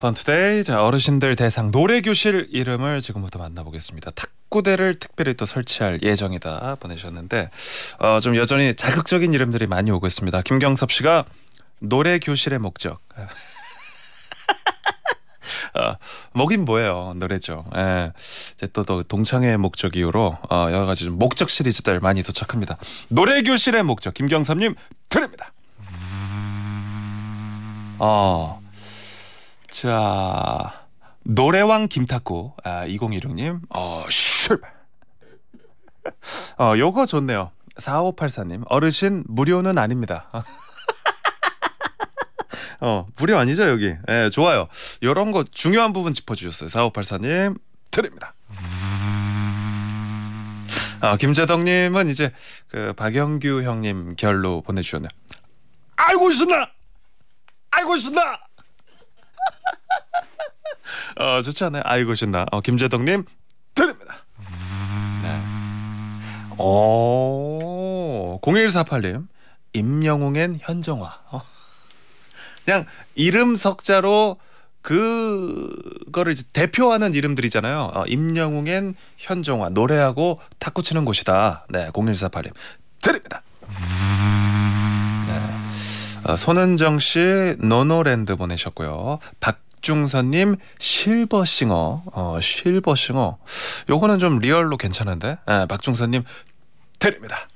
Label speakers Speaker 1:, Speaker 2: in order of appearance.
Speaker 1: 펀투데이 자 어르신들 대상 노래교실 이름을 지금부터 만나보겠습니다. 탁구대를 특별히 또 설치할 예정이다 보내셨는데 어, 좀 여전히 자극적인 이름들이 많이 오고 있습니다. 김경섭 씨가 노래교실의 목적 어, 먹인 뭐예요 노래죠. 예. 이제 또, 또 동창회의 목적 이후로 어, 여러 가지 좀 목적 시리즈들 많이 도착합니다. 노래교실의 목적 김경섭님 드립니다. 어. 자, 노래왕 김탁구 아, 2016님. 어, 슐발. 어, 요거 좋네요. 4584님. 어르신 무료는 아닙니다. 어, 무료 아니죠, 여기. 예, 네, 좋아요. 요런 거 중요한 부분 짚어 주셨어요. 4584님. 드립니다. 아, 김재덕 님은 이제 그 박영규 형님 결로 보내 주셨네요. 알고 있었나? 알고 있었나? 어, 좋지 않아요? 아이고 신나. 어, 김재덕님 드립니다. 네. 0148님 어, 임영웅엔 현정화. 어. 그냥 이름 석자로 그거를 이제 대표하는 이름들이잖아요. 어, 임영웅엔 현정화 노래하고 탁구 치는 곳이다. 네, 0148님 드립니다. 네. 어, 손은정 씨 노노랜드 보내셨고요. 박 박중선님 실버싱어 어 실버싱어 요거는 좀 리얼로 괜찮은데 예, 박중선님 드립니다.